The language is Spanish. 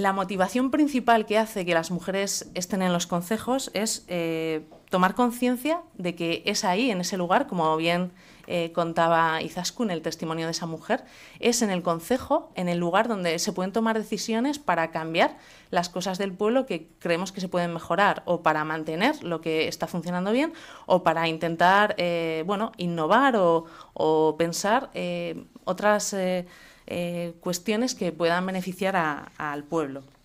la motivación principal que hace que las mujeres estén en los consejos es eh, tomar conciencia de que es ahí, en ese lugar, como bien eh, contaba Izaskun, el testimonio de esa mujer, es en el Consejo, en el lugar donde se pueden tomar decisiones para cambiar las cosas del pueblo que creemos que se pueden mejorar o para mantener lo que está funcionando bien o para intentar eh, bueno, innovar o, pensar eh, otras cuestiones que puedan beneficiar al pueblo.